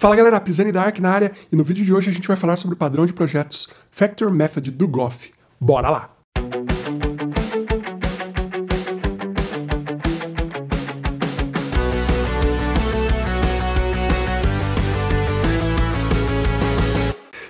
Fala galera, Pisani Dark na área e no vídeo de hoje a gente vai falar sobre o padrão de projetos Factor Method do Goff. Bora lá!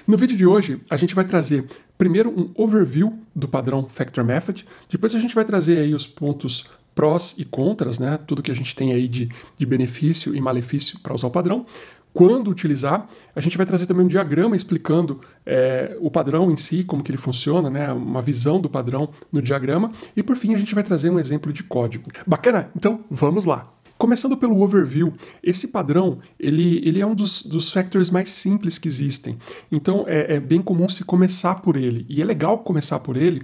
No vídeo de hoje, a gente vai trazer primeiro um overview do padrão Factor Method, depois a gente vai trazer aí os pontos prós e contras, né? Tudo que a gente tem aí de, de benefício e malefício para usar o padrão. Quando utilizar, a gente vai trazer também um diagrama explicando é, o padrão em si, como que ele funciona, né? uma visão do padrão no diagrama. E por fim, a gente vai trazer um exemplo de código. Bacana? Então, vamos lá! Começando pelo overview, esse padrão ele, ele é um dos, dos factors mais simples que existem. Então é, é, bem comum se começar por ele. E é legal começar por ele,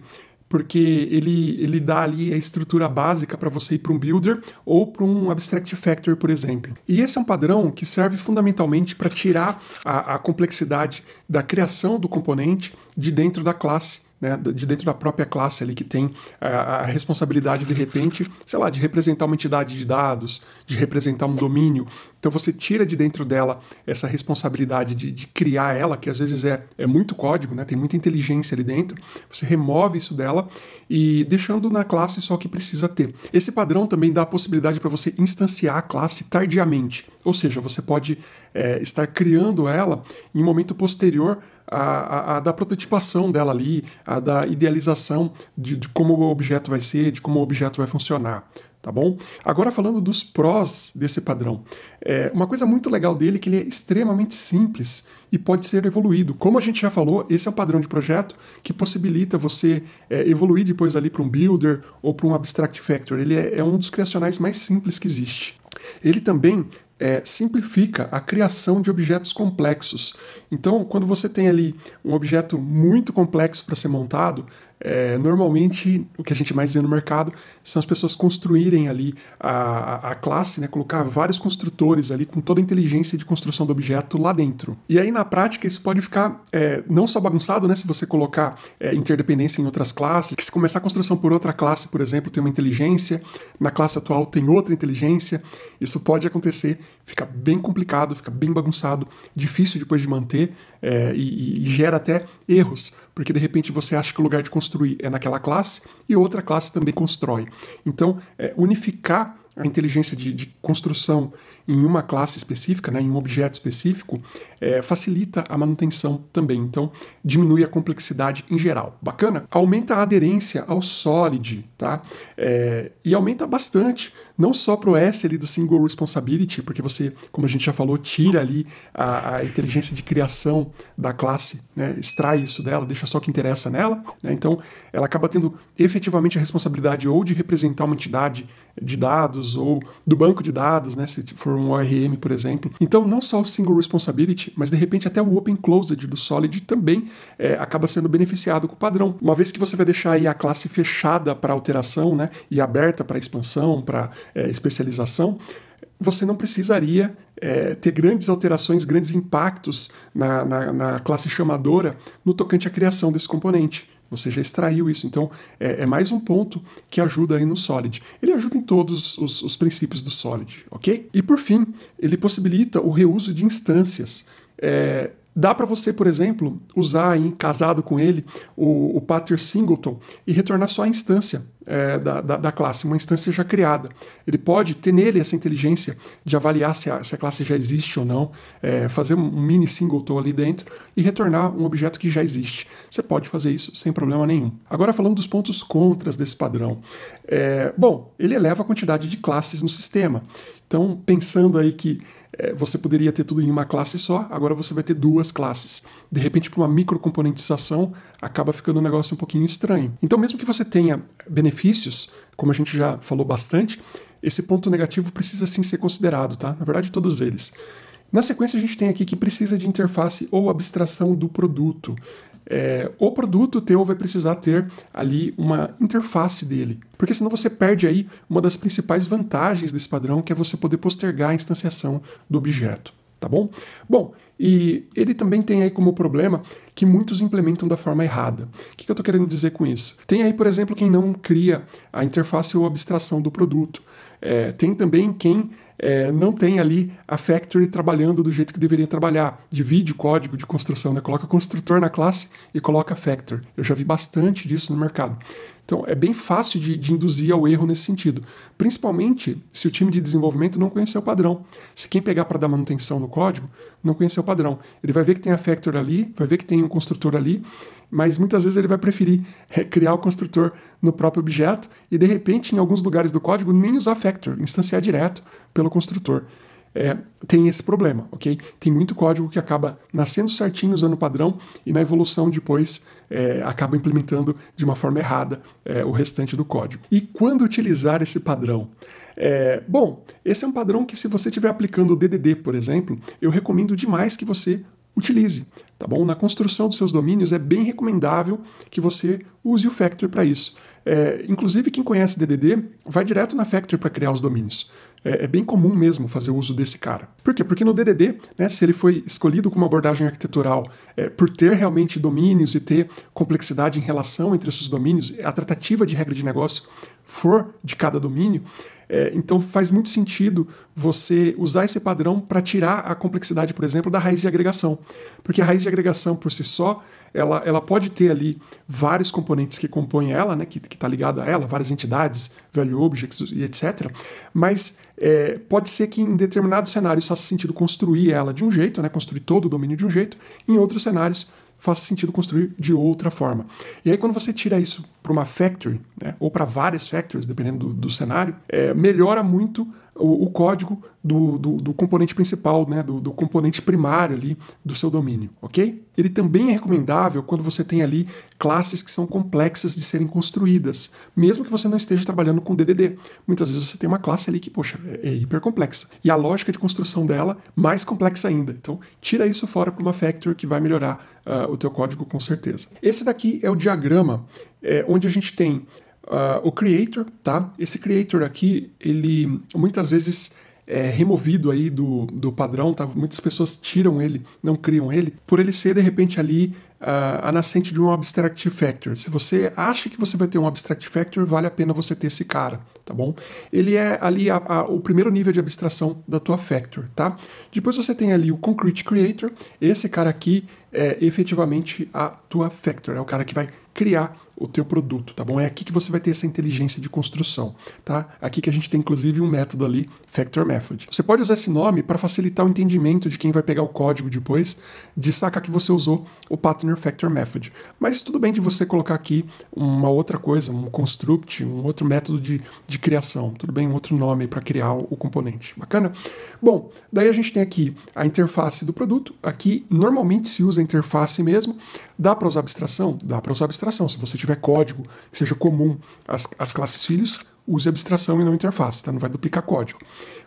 porque ele, ele dá ali a estrutura básica para você ir para um builder ou para um abstract factory, por exemplo. E esse é um padrão que serve fundamentalmente para tirar a, a complexidade da criação do componente de dentro da classe né, de dentro da própria classe ali que tem é, a, a responsabilidade de repente, sei lá, de representar uma entidade de dados, de representar um domínio. Então você tira de dentro dela essa responsabilidade de, de criar ela, que às vezes é, é muito código, né, tem muita inteligência ali dentro, você remove isso dela e deixando na classe só o que precisa ter. Esse padrão também dá a possibilidade para você instanciar a classe tardiamente, ou seja, você pode é, estar criando ela em um momento posterior a, a, a, da prototipação dela ali, a da idealização de, de como o objeto vai ser, de como o objeto vai funcionar tá bom? Agora falando dos prós desse padrão, é, uma coisa muito legal dele é que ele é extremamente simples e pode ser evoluído. Como a gente já falou, esse é um padrão de projeto que possibilita você é, evoluir depois ali para um builder ou para um abstract factor. Ele é, é um dos criacionais mais simples que existe. Ele também é, simplifica a criação de objetos complexos. Então, quando você tem ali um objeto muito complexo para ser montado, é, normalmente, o que a gente mais vê no mercado são as pessoas construírem ali a, a classe, né, colocar vários construtores ali com toda a inteligência de construção do objeto lá dentro. E aí, na prática, isso pode ficar é, não só bagunçado, né, se você colocar é, interdependência em outras classes, que se começar a construção por outra classe, por exemplo, tem uma inteligência, na classe atual tem outra inteligência, isso pode acontecer, fica bem complicado, fica bem bagunçado, difícil depois de manter é, e, e gera até erros porque de repente você acha que o lugar de construir é naquela classe e outra classe também constrói. Então, é, unificar a inteligência de, de construção em uma classe específica, né, em um objeto específico, é, facilita a manutenção também. Então, diminui a complexidade em geral. Bacana? Aumenta a aderência ao solid, tá? É, e aumenta bastante, não só para o S ali do single responsibility, porque você, como a gente já falou, tira ali a, a inteligência de criação da classe, né, extrai isso dela, deixa só o que interessa nela. Né, então, ela acaba tendo efetivamente a responsabilidade ou de representar uma entidade de dados ou do banco de dados, né, se for um ORM, por exemplo. Então, não só o Single Responsibility, mas de repente até o Open Closed do Solid também é, acaba sendo beneficiado com o padrão. Uma vez que você vai deixar aí a classe fechada para alteração né, e aberta para expansão, para é, especialização, você não precisaria é, ter grandes alterações, grandes impactos na, na, na classe chamadora no tocante à criação desse componente. Você já extraiu isso. Então, é, é mais um ponto que ajuda aí no Solid. Ele ajuda em todos os, os princípios do Solid, ok? E por fim, ele possibilita o reuso de instâncias. É, Dá para você, por exemplo, usar em casado com ele o, o pater singleton e retornar só a instância é, da, da, da, classe, uma instância já criada. Ele pode ter nele essa inteligência de avaliar se a, se a classe já existe ou não, é, fazer um mini singleton ali dentro e retornar um objeto que já existe. Você pode fazer isso sem problema nenhum. Agora falando dos pontos contras desse padrão. É, bom, ele eleva a quantidade de classes no sistema. Então, pensando aí que é, você poderia ter tudo em uma classe só, agora você vai ter duas classes. De repente, para uma microcomponentização, acaba ficando um negócio um pouquinho estranho. Então, mesmo que você tenha benefícios, como a gente já falou bastante, esse ponto negativo precisa sim ser considerado, tá? Na verdade, todos eles. Na sequência, a gente tem aqui que precisa de interface ou abstração do produto é, o produto teu vai precisar ter ali uma interface dele. Porque senão você perde aí uma das principais vantagens desse padrão, que é você poder postergar a instanciação do objeto, tá bom? Bom, e ele também tem aí como problema que muitos implementam da forma errada. O que, eu estou querendo dizer com isso? Tem aí, por exemplo, quem não cria a interface ou abstração do produto. É, tem também quem é, não tem ali a factory trabalhando do jeito que deveria trabalhar. Divide o código de construção, né? coloca construtor na classe e coloca factory. Eu já vi bastante disso no mercado. Então é bem fácil de, de, induzir ao erro nesse sentido, principalmente se o time de desenvolvimento não conhecer o padrão. Se quem pegar para dar manutenção no código não conhecer o padrão, ele vai ver que tem a factory ali, vai ver que tem um construtor ali mas muitas vezes ele vai preferir eh, criar o construtor no próprio objeto e, de repente, em alguns lugares do código, nem usar factor, instanciar direto pelo construtor. É, tem esse problema, ok? Tem muito código que acaba nascendo certinho usando o padrão e na evolução depois é, acaba implementando de uma forma errada é, o restante do código. E quando utilizar esse padrão? bom, esse é um padrão que se você estiver aplicando o DDD, por exemplo, eu recomendo demais que você utilize, tá bom? Na construção dos seus domínios é bem recomendável que você use o Factor para isso. É, inclusive, quem conhece DDD vai direto na Factor para criar os domínios é, é, bem comum mesmo fazer uso desse cara. Por quê? Porque no DDD, né, se ele foi escolhido com uma abordagem arquitetural é, por ter realmente domínios e ter complexidade em relação entre esses domínios, a tratativa de regra de negócio for de cada domínio, é, então faz muito sentido você usar esse padrão para tirar a complexidade, por exemplo, da raiz de agregação. Porque a raiz de agregação por si só ela, ela pode ter ali vários componentes que compõem ela, né, que está ligado a ela, várias entidades, value objects e etc. Mas é, pode ser que em determinados cenários faça sentido construir ela de um jeito, né, construir todo o domínio de um jeito, em outros cenários faça sentido construir de outra forma. E aí, quando você tira isso para uma factory, né, ou para várias factories, dependendo do, do cenário, é, melhora muito o, o código do, do, do, componente principal, né, do, do, componente primário ali do seu domínio, ok? Ele também é recomendável quando você tem ali classes que são complexas de serem construídas, mesmo que você não esteja trabalhando com DDD. Muitas vezes você tem uma classe ali que, poxa, é, é hiper complexa. E a lógica de construção dela, mais complexa ainda. Então, tira isso fora para uma factory que vai melhorar uh, o teu código com certeza. Esse daqui é o diagrama é, onde a gente tem uh, o creator, tá? Esse creator aqui, ele muitas vezes é removido aí do, do padrão, tá? Muitas pessoas tiram ele, não criam ele, por ele ser de repente ali uh, a nascente de um abstract factor. Se você acha que você vai ter um abstract factor, vale a pena você ter esse cara, tá bom? Ele é ali a, a, o primeiro nível de abstração da tua factor, tá? Depois você tem ali o concrete creator, esse cara aqui é efetivamente a tua factor, é o cara que vai criar o teu produto, tá bom? É aqui que você vai ter essa inteligência de construção, tá? Aqui que a gente tem inclusive um método ali, Factor Method. Você pode usar esse nome para facilitar o entendimento de quem vai pegar o código depois, de sacar que você usou o Partner Factor Method. Mas tudo bem de você colocar aqui uma outra coisa, um construct, um outro método de, de criação, tudo bem? Um outro nome para criar o componente, bacana? Bom, daí a gente tem aqui a interface do produto, aqui normalmente se usa a interface mesmo, dá para usar abstração? Dá para usar abstração, se você tiver código que seja comum às, às classes filhos, use abstração e não interface, tá? Não vai duplicar código.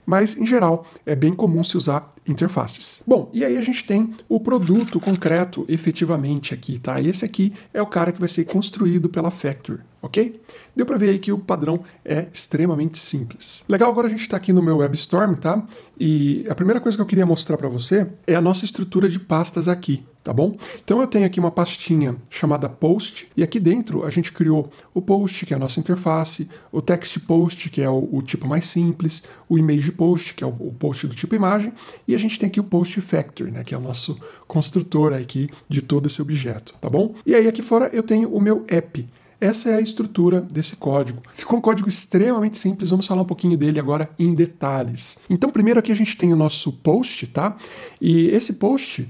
Mas, em geral, é bem comum se usar interfaces. Bom, e aí a gente tem o produto concreto efetivamente aqui, tá? E esse aqui é o cara que vai ser construído pela Factory, ok? Deu para ver aí que o padrão é extremamente simples. Legal, agora a gente está aqui no meu WebStorm, tá? E a primeira coisa que eu queria mostrar para você é a nossa estrutura de pastas aqui tá bom? Então eu tenho aqui uma pastinha chamada post e aqui dentro a gente criou o post, que é a nossa interface, o text post, que é o, o tipo mais simples, o image post, que é o, o, post do tipo imagem, e a gente tem aqui o post factory, né, que é o nosso construtor aqui de todo esse objeto, tá bom? E aí aqui fora eu tenho o meu app, essa é a estrutura desse código. Ficou um código extremamente simples, vamos falar um pouquinho dele agora em detalhes. Então, primeiro aqui a gente tem o nosso post, tá? E esse post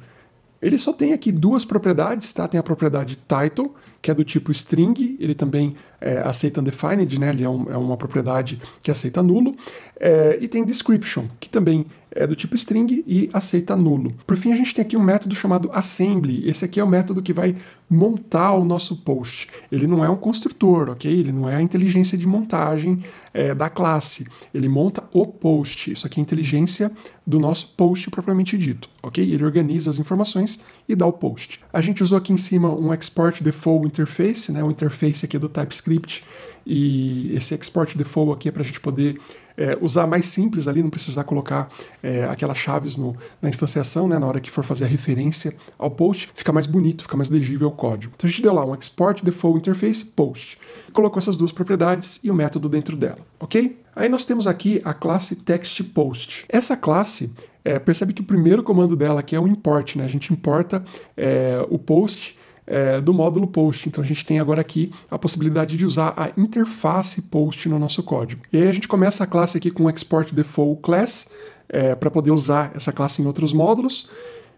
ele só tem aqui duas propriedades, tá? Tem a propriedade title que é do tipo string, ele também é, aceita undefined, né? ele é, um, é, uma propriedade que aceita nulo, é, e tem description, que também é do tipo string e aceita nulo. Por fim, a gente tem aqui um método chamado assembly. Esse aqui é o método que vai montar o nosso post. Ele não é um construtor, ok? Ele não é a inteligência de montagem é, da classe. Ele monta o post. Isso aqui é inteligência do nosso post propriamente dito, ok? Ele organiza as informações e dá o post. A gente usou aqui em cima um export default interface, né, o interface aqui é do TypeScript e esse export default aqui é para a gente poder é, usar mais simples ali, não precisar colocar é, aquelas chaves no, na instanciação, né, na hora que for fazer a referência ao post, fica mais bonito, fica mais legível o código. Então a gente deu lá um export default interface post, colocou essas duas propriedades e o método dentro dela, ok? Aí nós temos aqui a classe TextPost Essa classe é, percebe que o primeiro comando dela aqui é o import, né? A gente importa é, o post é, do módulo post. Então a gente tem agora aqui a possibilidade de usar a interface post no nosso código. E aí a gente começa a classe aqui com export default class, é, para poder usar essa classe em outros módulos.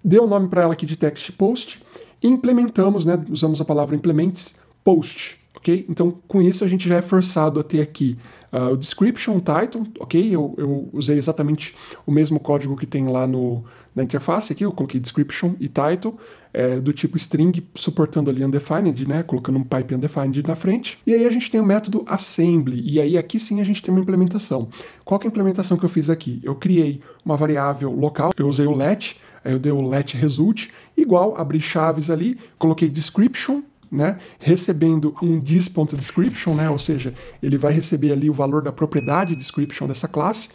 Deu o um nome para ela aqui de text post. E implementamos, né, usamos a palavra implements, post ok? Então, com isso, a gente já é forçado a ter aqui uh, o description title, ok? Eu, eu, usei exatamente o mesmo código que tem lá no, na interface aqui, eu coloquei description e title, é, do tipo string, suportando ali undefined, né? Colocando um pipe undefined na frente. E aí a gente tem o método assembly, e aí aqui sim a gente tem uma implementação. Qual é a implementação que eu fiz aqui? Eu criei uma variável local, eu usei o let, aí eu dei o let result, igual, abri chaves ali, coloquei description, né, recebendo um this.description, né, ou seja, ele vai receber ali o valor da propriedade description dessa classe,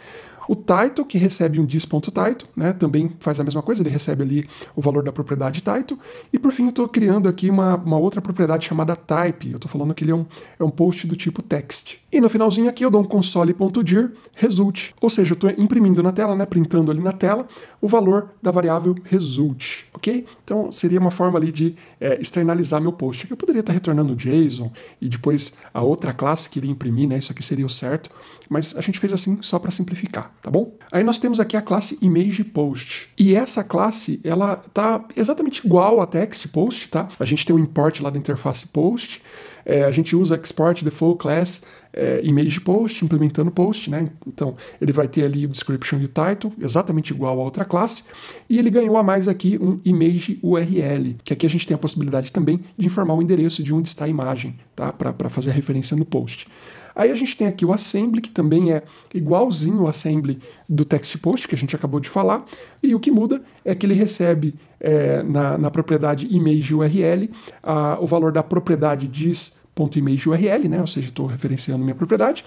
o title, que recebe um dis.title, né, também faz a mesma coisa, ele recebe ali o valor da propriedade title. E por fim, eu estou criando aqui uma, uma outra propriedade chamada type. Eu estou falando que ele é um, é um post do tipo text. E no finalzinho aqui eu dou um console.dir result, ou seja, eu estou imprimindo na tela, né, printando ali na tela, o valor da variável result, ok? Então seria uma forma ali de é, externalizar meu post. Eu poderia estar tá retornando JSON e depois a outra classe que iria imprimir, né, isso aqui seria o certo, mas a gente fez assim só para simplificar tá bom? Aí nós temos aqui a classe Image Post. E essa classe, ela tá exatamente igual a Text Post, tá? A gente tem o um import lá da interface Post, é, a gente usa export default class é, image post, implementando post, né? Então ele vai ter ali o description e o title, exatamente igual a outra classe, e ele ganhou a mais aqui um image URL, que aqui a gente tem a possibilidade também de informar o endereço de onde está a imagem, tá? Para fazer a referência no post. Aí a gente tem aqui o assembly, que também é igualzinho o assembly do text post, que a gente acabou de falar, e o que muda é que ele recebe é, na, na, propriedade image URL, a, o valor da propriedade diz ponto .image URL, né? ou seja, estou referenciando minha propriedade,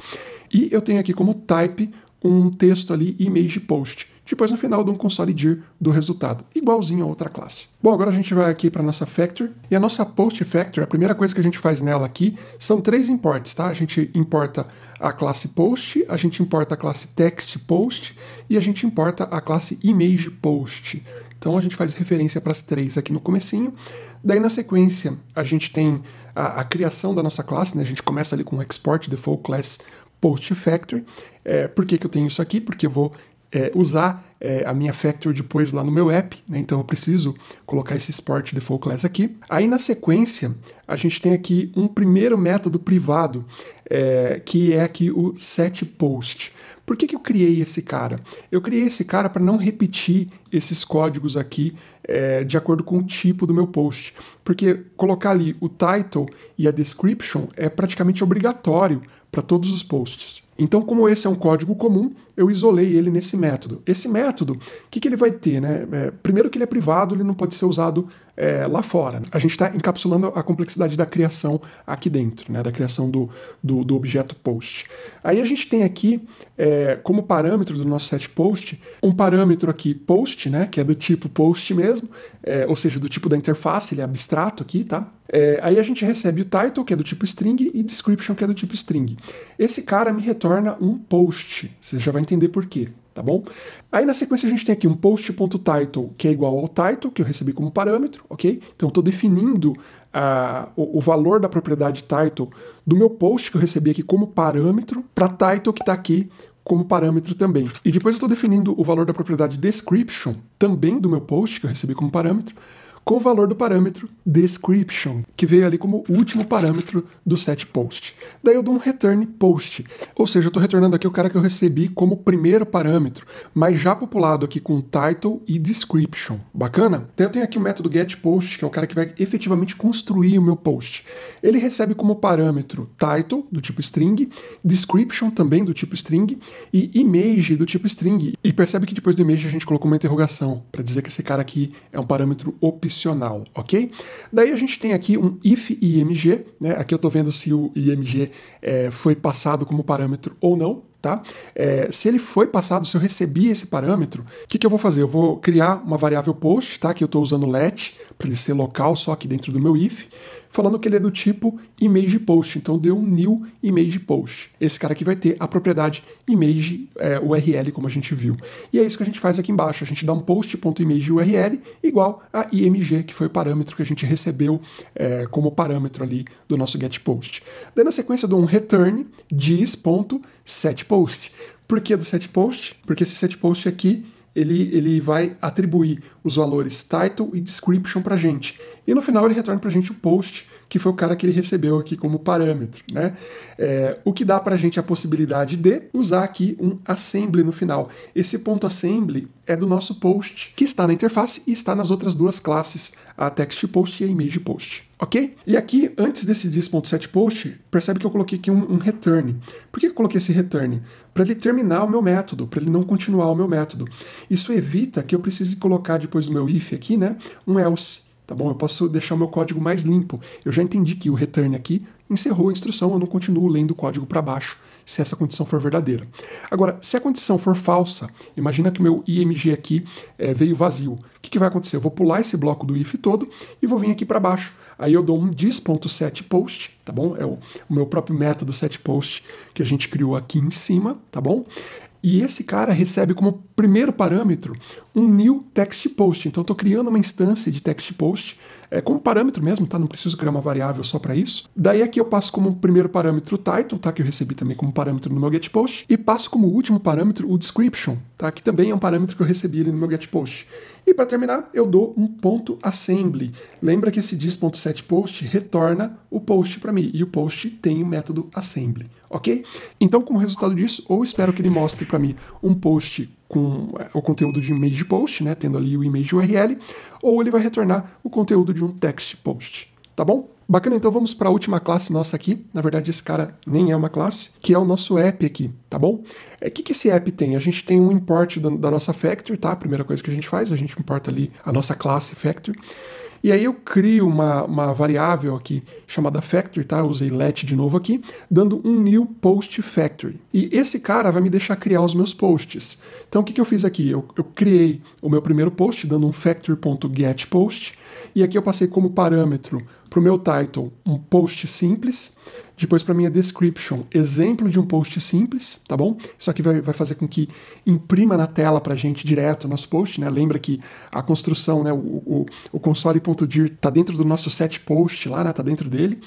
e eu tenho aqui como type um texto ali image post, depois no final de um consolidir do resultado, igualzinho a outra classe. Bom, agora a gente vai aqui para nossa factor, e a nossa post factor, a primeira coisa que a gente faz nela aqui são três imports, tá? A gente importa a classe post, a gente importa a classe text post e a gente importa a classe image post. Então a gente faz referência para as três aqui no comecinho. Daí na sequência a gente tem a, a criação da nossa classe, né? A gente começa ali com o export default class post factor. É, por que, que eu tenho isso aqui? Porque eu vou é, usar é, a minha Factory depois lá no meu app, né? então eu preciso colocar esse Sport Default Class aqui. Aí na sequência, a gente tem aqui um primeiro método privado, é, que é aqui o setPost. Por que, que eu criei esse cara? Eu criei esse cara para não repetir esses códigos aqui é, de acordo com o tipo do meu post. Porque colocar ali o title e a description é praticamente obrigatório para todos os posts. Então, como esse é um código comum, eu isolei ele nesse método. Esse método, o que, que, ele vai ter? Né? É, primeiro que ele é privado, ele não pode ser usado é, lá fora. A gente está encapsulando a complexidade da criação aqui dentro, né? da criação do, do, do objeto post. Aí a gente tem aqui, é, como parâmetro do nosso set post, um parâmetro aqui post, post, né, que é do tipo post mesmo, é, ou seja, do tipo da interface, ele é abstrato aqui, tá? É, aí a gente recebe o title, que é do tipo string, e description, que é do tipo string. Esse cara me retorna um post, você já vai entender por quê, tá bom? Aí na sequência a gente tem aqui um post.title, que é igual ao title, que eu recebi como parâmetro, ok? Então eu estou definindo a, o, o, valor da propriedade title do meu post que eu recebi aqui como parâmetro para title que está aqui como parâmetro também. E depois eu estou definindo o valor da propriedade description, também do meu post, que eu recebi como parâmetro, com o valor do parâmetro description, que veio ali como último parâmetro do set post. Daí eu dou um return post, ou seja, eu estou retornando aqui o cara que eu recebi como primeiro parâmetro, mas já populado aqui com title e description. Bacana? Daí eu tenho aqui o método getPost, que é o cara que vai efetivamente construir o meu post. Ele recebe como parâmetro title, do tipo string, description também do tipo string, e image do tipo string. E percebe que depois do image a gente colocou uma interrogação, para dizer que esse cara aqui é um parâmetro opcional ok? Daí a gente tem aqui um if IMG, né? Aqui eu estou vendo se o IMG é, foi passado como parâmetro ou não, tá? É, se ele foi passado, se eu recebi esse parâmetro, o que, que eu vou fazer? Eu vou criar uma variável post, tá? Que eu estou usando let, para ele ser local só aqui dentro do meu if, falando que ele é do tipo image post. Então deu um new image post. Esse cara aqui vai ter a propriedade image é, URL, como a gente viu. E é isso que a gente faz aqui embaixo. A gente dá um post.image URL igual a img, que foi o parâmetro que a gente recebeu é, como parâmetro ali do nosso get post. Daí na sequência dou um return diz.setPost. Por que do setPost? Porque esse setPost aqui ele, ele vai atribuir os valores title e description para gente. E no final ele retorna para gente o post que foi o cara que ele recebeu aqui como parâmetro. Né? É, o que dá para a gente a possibilidade de usar aqui um assembly no final. Esse ponto assembly é do nosso post, que está na interface e está nas outras duas classes, a text post e a image post. Ok? E aqui, antes desse 10.7post, percebe que eu coloquei aqui um, um return. Por que eu coloquei esse return? Para ele terminar o meu método, para ele não continuar o meu método. Isso evita que eu precise colocar depois do meu if aqui, né, um else tá bom? Eu posso deixar o meu código mais limpo. Eu já entendi que o return aqui encerrou a instrução, eu não continuo lendo o código para baixo se essa condição for verdadeira. Agora, se a condição for falsa, imagina que meu IMG aqui é, veio vazio. O que, que, vai acontecer? Eu vou pular esse bloco do if todo e vou vir aqui para baixo. Aí eu dou um dis.setPost, tá bom? É o, o meu próprio método setPost que a gente criou aqui em cima, tá bom? E esse cara recebe como primeiro parâmetro um new text post. Então, estou criando uma instância de text post é, como parâmetro mesmo, tá? Não preciso criar uma variável só para isso. Daí aqui eu passo como primeiro parâmetro o title, tá? Que eu recebi também como parâmetro no meu get post e passo como último parâmetro o description, tá? Que também é um parâmetro que eu recebi ali no meu get post. E para terminar, eu dou um ponto assembly. Lembra que esse dis.setPost retorna o post para mim e o post tem o método assembly, ok? Então, como resultado disso, ou espero que ele mostre para mim um post com é, o conteúdo de image post, né, tendo ali o image URL, ou ele vai retornar o conteúdo de um text post, tá bom? Bacana, então vamos para a última classe nossa aqui. Na verdade, esse cara nem é uma classe, que é o nosso app aqui, tá bom? O é, que, que esse app tem? A gente tem um import da, da nossa factory, tá? A primeira coisa que a gente faz, a gente importa ali a nossa classe factory. E aí eu crio uma, uma variável aqui chamada factory, tá? Eu usei let de novo aqui, dando um new post factory. E esse cara vai me deixar criar os meus posts. Então o que, que eu fiz aqui? Eu, eu criei o meu primeiro post dando um factory.getPost e aqui eu passei como parâmetro para o meu title um post simples, depois para minha description exemplo de um post simples, tá bom? Isso aqui vai, vai fazer com que imprima na tela para a gente direto o nosso post, né? Lembra que a construção, né, o, o, o console.dir está dentro do nosso set post lá, né? Está dentro dele.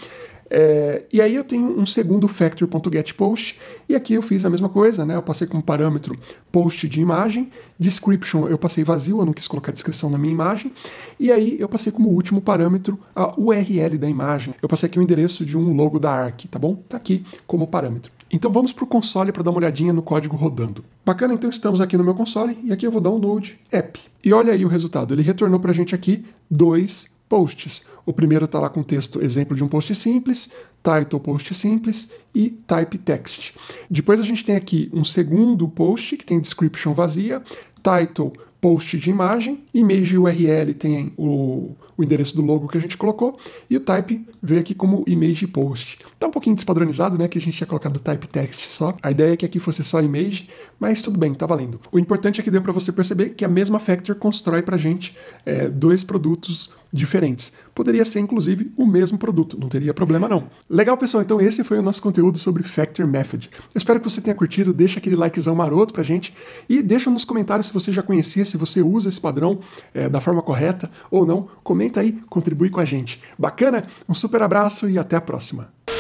É, e aí eu tenho um segundo factor.getPost, e aqui eu fiz a mesma coisa, né? Eu passei como parâmetro post de imagem, description eu passei vazio, eu não quis colocar descrição na minha imagem, e aí eu passei como último parâmetro a URL da imagem. Eu passei aqui o endereço de um logo da ARC, tá bom? Tá aqui como parâmetro. Então vamos para o console para dar uma olhadinha no código rodando. Bacana, então estamos aqui no meu console e aqui eu vou dar um node app. E olha aí o resultado, ele retornou para a gente aqui dois posts. O primeiro está lá com texto exemplo de um post simples, title post simples e type text. Depois a gente tem aqui um segundo post que tem description vazia, title post de imagem, image URL tem o, o endereço do logo que a gente colocou e o type veio aqui como image post. Está um pouquinho despadronizado, né, que a gente tinha colocado type text só. A ideia é que aqui fosse só image, mas tudo bem, tá valendo. O importante é que deu para você perceber que a mesma Factor constrói para a gente é, dois produtos diferentes. Poderia ser, inclusive, o mesmo produto, não teria problema não. Legal, pessoal, então esse foi o nosso conteúdo sobre Factor Method. Eu espero que você tenha curtido, deixa aquele likezão maroto pra gente e deixa nos comentários se você já conhecia, se você usa esse padrão é, da forma correta ou não. Comenta aí, contribui com a gente. Bacana? Um super abraço e até a próxima.